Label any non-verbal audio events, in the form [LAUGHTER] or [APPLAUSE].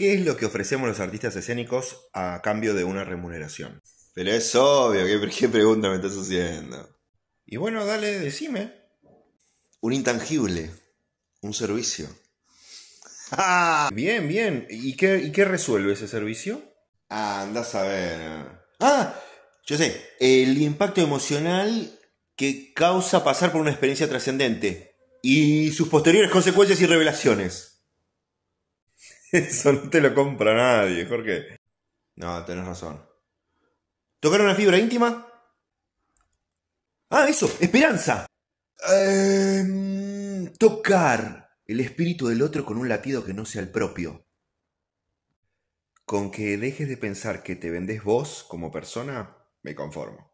¿Qué es lo que ofrecemos los artistas escénicos a cambio de una remuneración? Pero es obvio, ¿qué, qué pregunta me estás haciendo? Y bueno, dale, decime. Un intangible, un servicio. [LAUGHS] Bien, bien. ¿Y qué, ¿Y qué resuelve ese servicio? Ah, andás a ver. Ah, yo sé, el impacto emocional que causa pasar por una experiencia trascendente y sus posteriores consecuencias y revelaciones. [LAUGHS] Eso no te lo compra nadie, Jorge. No, tenés razón. ¿Tocar una fibra íntima? Ah, eso, esperanza. Em, tocar el espíritu del otro con un latido que no sea el propio. Con que dejes de pensar que te vendés vos como persona, me conformo.